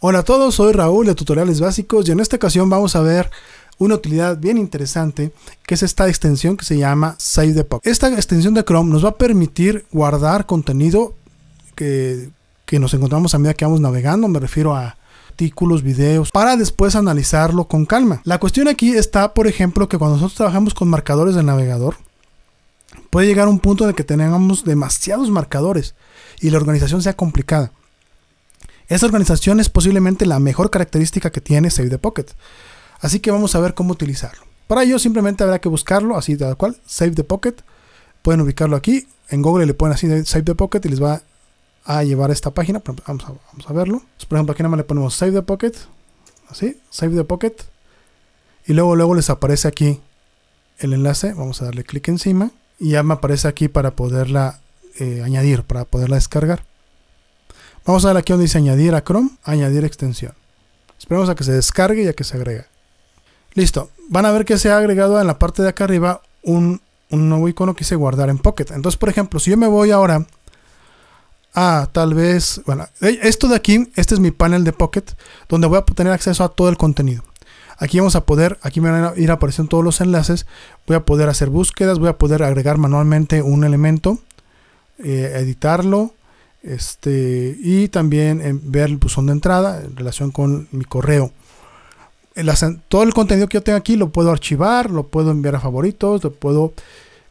Hola a todos, soy Raúl de Tutoriales Básicos y en esta ocasión vamos a ver una utilidad bien interesante que es esta extensión que se llama Save the Pop. Esta extensión de Chrome nos va a permitir guardar contenido que, nos encontramos a medida que vamos navegando, me refiero a artículos, videos, para después analizarlo con calma. La cuestión aquí está, por ejemplo, que cuando nosotros trabajamos con marcadores del navegador, puede llegar un punto en que tengamos demasiados marcadores y la organización sea complicada. Esa organización es posiblemente la mejor característica que tiene Save the Pocket. Así que vamos a ver cómo utilizarlo. Para ello simplemente habrá que buscarlo, así tal cual, Save the Pocket. Pueden ubicarlo aquí. En Google le ponen así Save the Pocket y les va a llevar a esta página. Vamos a, verlo. por ejemplo, aquí nada más le ponemos Save the Pocket. Así, Save the Pocket. Y luego, luego les aparece aquí el enlace. Vamos a darle clic encima. Y ya me aparece aquí para poderla eh, añadir, para poderla descargar. Vamos a ver aquí donde dice añadir a Chrome, añadir extensión. Esperemos a que se descargue y a que se agregue. Listo. Van a ver que se ha agregado en la parte de acá arriba un, nuevo icono que dice guardar en Pocket. Entonces, por ejemplo, si yo me voy ahora A tal vez. Bueno, eh, esto de aquí, este es mi panel de Pocket, donde voy a tener acceso a todo el contenido. Aquí vamos a poder, aquí me van a ir apareciendo todos los enlaces. Voy a poder hacer búsquedas, voy a poder agregar manualmente un elemento, eh, editarlo, este, y también en eh, ver el buzón de entrada en relación con mi correo. todo el contenido que yo tengo aquí lo puedo archivar, lo puedo enviar a favoritos, lo puedo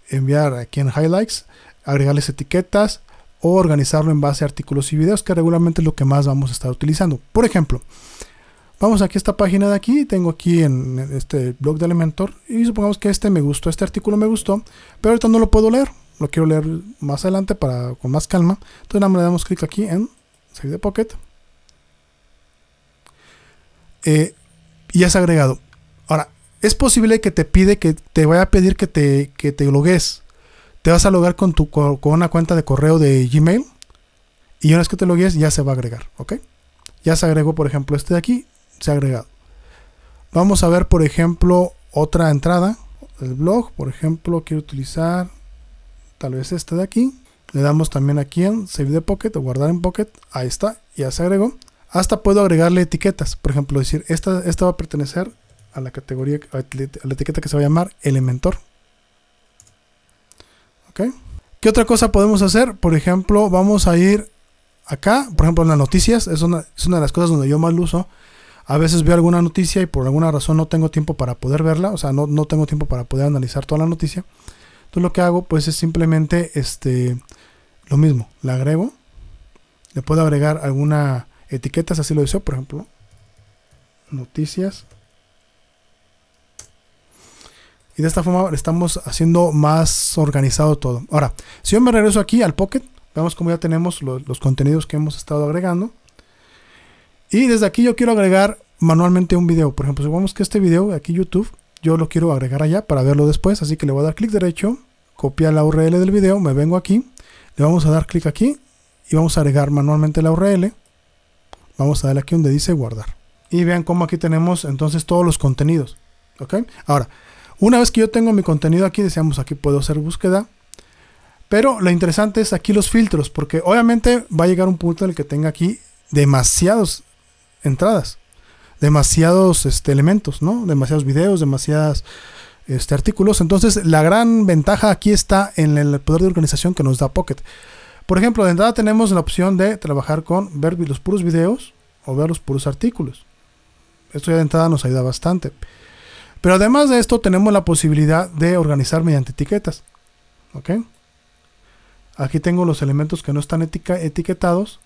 enviar aquí en highlights, agregarles etiquetas o organizarlo en base a artículos y videos que regularmente es lo que más vamos a estar utilizando. Por ejemplo, vamos aquí a esta página de aquí, tengo aquí en este blog de Elementor y supongamos que este me gustó, este artículo me gustó, pero ahorita no lo puedo leer lo quiero leer más adelante para con más calma. Entonces nada más le damos clic aquí en Save the Pocket. Eh, y ya se ha agregado. Ahora, es posible que te pide que te vaya a pedir que te, que te logues. Te vas a logar con, tu, con una cuenta de correo de Gmail. Y una vez que te logues, ya se va a agregar. ¿Ok? Ya se agregó, por ejemplo, este de aquí. Se ha agregado. Vamos a ver, por ejemplo, otra entrada. El blog, por ejemplo, quiero utilizar tal vez este de aquí. Le damos también aquí en Save the Pocket o Guardar en Pocket. Ahí está, ya se agregó. Hasta puedo agregarle etiquetas. Por ejemplo, decir, esta, va a pertenecer a la categoría, a la etiqueta que se va a llamar Elementor. ¿Ok? ¿Qué otra cosa podemos hacer? Por ejemplo, vamos a ir acá, por ejemplo, en las noticias. Es una, de las cosas donde yo más uso. A veces veo alguna noticia y por alguna razón no tengo tiempo para poder verla, o sea, no, no, tengo tiempo para poder analizar toda la noticia. Entonces lo que hago pues es simplemente este, lo mismo, la agrego. Le puedo agregar alguna etiqueta si así lo deseo, por ejemplo. Noticias. Y de esta forma estamos haciendo más organizado todo. Ahora, si yo me regreso aquí al Pocket, vemos como ya tenemos los, los contenidos que hemos estado agregando. Y desde aquí yo quiero agregar manualmente un video. Por ejemplo, supongamos que este video de aquí YouTube yo lo quiero agregar allá para verlo después, así que le voy a dar clic derecho, copiar la URL del video, me vengo aquí, le vamos a dar clic aquí y vamos a agregar manualmente la URL. Vamos a darle aquí donde dice guardar. Y vean cómo aquí tenemos entonces todos los contenidos. ¿Ok? Ahora, una vez que yo tengo mi contenido aquí, deseamos aquí puedo hacer búsqueda. Pero lo interesante es aquí los filtros, porque obviamente va a llegar un punto en el que tenga aquí demasiadas entradas demasiados este, elementos, ¿no? Demasiados videos, demasiados este, artículos. Entonces, la gran ventaja aquí está en el poder de organización que nos da Pocket. Por ejemplo, de entrada tenemos la opción de trabajar con ver los puros videos o ver los puros artículos. Esto ya de entrada nos ayuda bastante. Pero además de esto, tenemos la posibilidad de organizar mediante etiquetas. Aquí tengo los elementos que no están etiquetados.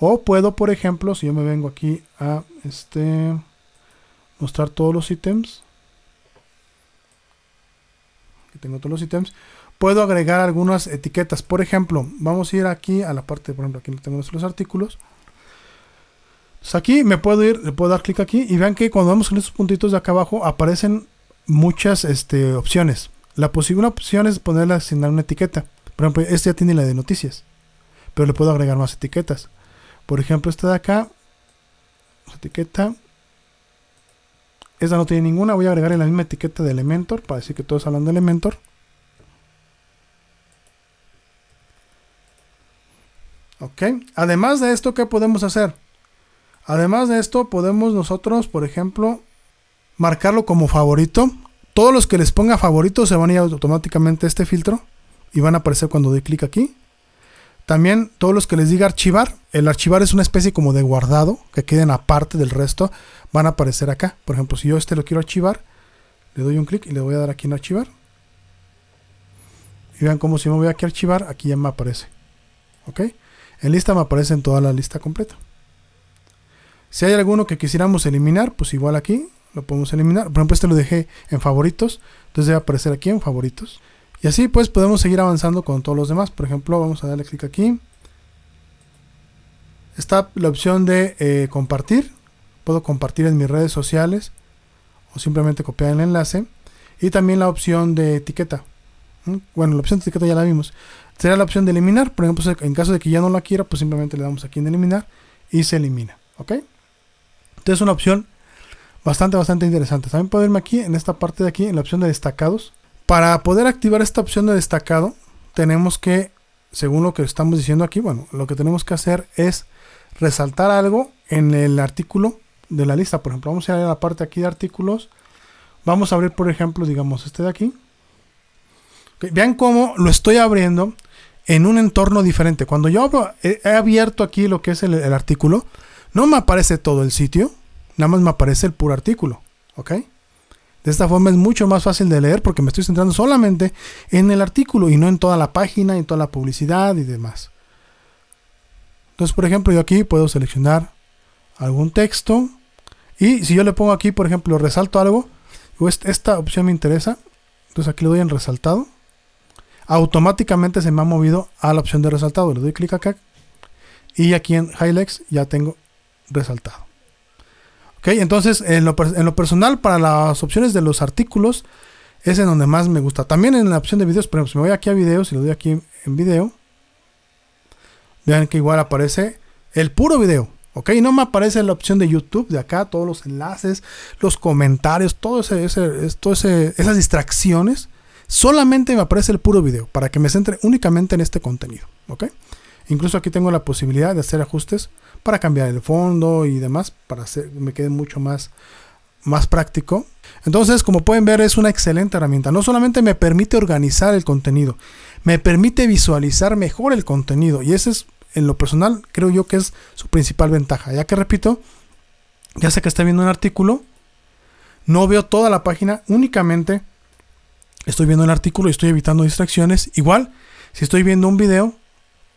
O puedo, por ejemplo, si yo me vengo aquí a este mostrar todos los ítems tengo todos los ítems puedo agregar algunas etiquetas por ejemplo vamos a ir aquí a la parte por ejemplo aquí tenemos los artículos pues aquí me puedo ir le puedo dar clic aquí y vean que cuando vamos en estos puntitos de acá abajo aparecen muchas este, opciones la posible opción es ponerle asignar una etiqueta por ejemplo este ya tiene la de noticias pero le puedo agregar más etiquetas por ejemplo esta de acá etiqueta. Esta no tiene ninguna, voy a agregar en la misma etiqueta de Elementor para decir que todos hablan de Elementor. Ok, además de esto, que podemos hacer? Además de esto, podemos nosotros, por ejemplo, marcarlo como favorito. Todos los que les ponga favorito se van a ir automáticamente a este filtro y van a aparecer cuando doy clic aquí. También todos los que les diga archivar, el archivar es una especie como de guardado que queden aparte del resto, van a aparecer acá. Por ejemplo, si yo este lo quiero archivar, le doy un clic y le voy a dar aquí en archivar. Y vean cómo si me voy aquí a archivar, aquí ya me aparece. ¿Ok? En lista me aparece en toda la lista completa. Si hay alguno que quisiéramos eliminar, pues igual aquí lo podemos eliminar. Por ejemplo, este lo dejé en favoritos, entonces debe aparecer aquí en favoritos. Y así pues podemos seguir avanzando con todos los demás. Por ejemplo, vamos a darle clic aquí. Está la opción de eh, compartir. Puedo compartir en mis redes sociales o simplemente copiar el enlace. Y también la opción de etiqueta. ¿Mm? Bueno, la opción de etiqueta ya la vimos. Será la opción de eliminar. Por ejemplo, en caso de que ya no la quiera, pues simplemente le damos aquí en eliminar y se elimina. ¿Ok? Entonces es una opción bastante, bastante interesante. También puedo irme aquí, en esta parte de aquí, en la opción de destacados. Para poder activar esta opción de destacado, tenemos que, según lo que estamos diciendo aquí, bueno, lo que tenemos que hacer es resaltar algo en el artículo de la lista. Por ejemplo, vamos a ir a la parte aquí de artículos. Vamos a abrir, por ejemplo, digamos este de aquí. vean cómo lo estoy abriendo en un entorno diferente. Cuando yo he abierto aquí lo que es el, el, artículo, no me aparece todo el sitio, nada más me aparece el puro artículo. ¿Ok? De esta forma es mucho más fácil de leer porque me estoy centrando solamente en el artículo y no en toda la página, en toda la publicidad y demás. Entonces, por ejemplo, yo aquí puedo seleccionar algún texto y si yo le pongo aquí, por ejemplo, resalto algo, esta opción me interesa, entonces aquí le doy en resaltado, automáticamente se me ha movido a la opción de resaltado, le doy clic acá y aquí en Highlights ya tengo resaltado entonces en lo, personal para las opciones de los artículos es en donde más me gusta. También en la opción de videos, por ejemplo, si me voy aquí a videos y lo doy aquí en video, vean que igual aparece el puro video. Ok, no me aparece la opción de YouTube de acá, todos los enlaces, los comentarios, todas esas distracciones. Solamente me aparece el puro video para que me centre únicamente en este contenido. Ok, incluso aquí tengo la posibilidad de hacer ajustes para cambiar el fondo y demás, para hacer, me quede mucho más, más práctico. Entonces, como pueden ver, es una excelente herramienta. No solamente me permite organizar el contenido, me permite visualizar mejor el contenido. Y ese es, en lo personal, creo yo que es su principal ventaja. Ya que repito, ya sé que está viendo un artículo, no veo toda la página, únicamente estoy viendo el artículo y estoy evitando distracciones. Igual, si estoy viendo un video,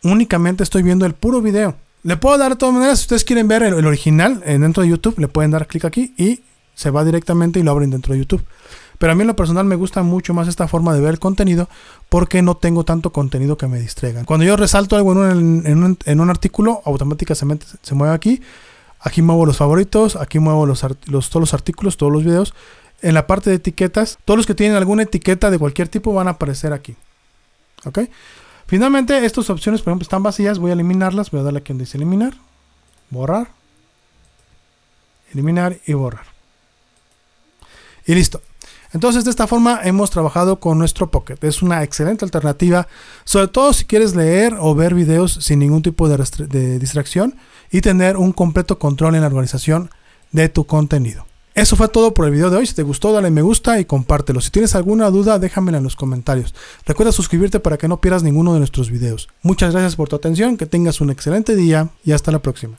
únicamente estoy viendo el puro video. Le puedo dar de todas maneras, si ustedes quieren ver el, original eh, dentro de YouTube, le pueden dar clic aquí y se va directamente y lo abren dentro de YouTube. Pero a mí en lo personal me gusta mucho más esta forma de ver el contenido porque no tengo tanto contenido que me distraigan. Cuando yo resalto algo en un, artículo, automáticamente se, mueve aquí. Aquí muevo los favoritos, aquí muevo todos los artículos, todos los videos. En la parte de etiquetas, todos los que tienen alguna etiqueta de cualquier tipo van a aparecer aquí. ¿Ok? Finalmente, estas opciones, por ejemplo, están vacías. Voy a eliminarlas. Voy a darle aquí donde dice eliminar. Borrar. Eliminar y borrar. Y listo. Entonces de esta forma hemos trabajado con nuestro Pocket. Es una excelente alternativa, sobre todo si quieres leer o ver videos sin ningún tipo de, de distracción y tener un completo control en la organización de tu contenido. Eso fue todo por el video de hoy. Si te gustó, dale me gusta y compártelo. Si tienes alguna duda, déjamela en los comentarios. Recuerda suscribirte para que no pierdas ninguno de nuestros videos. Muchas gracias por tu atención, que tengas un excelente día y hasta la próxima.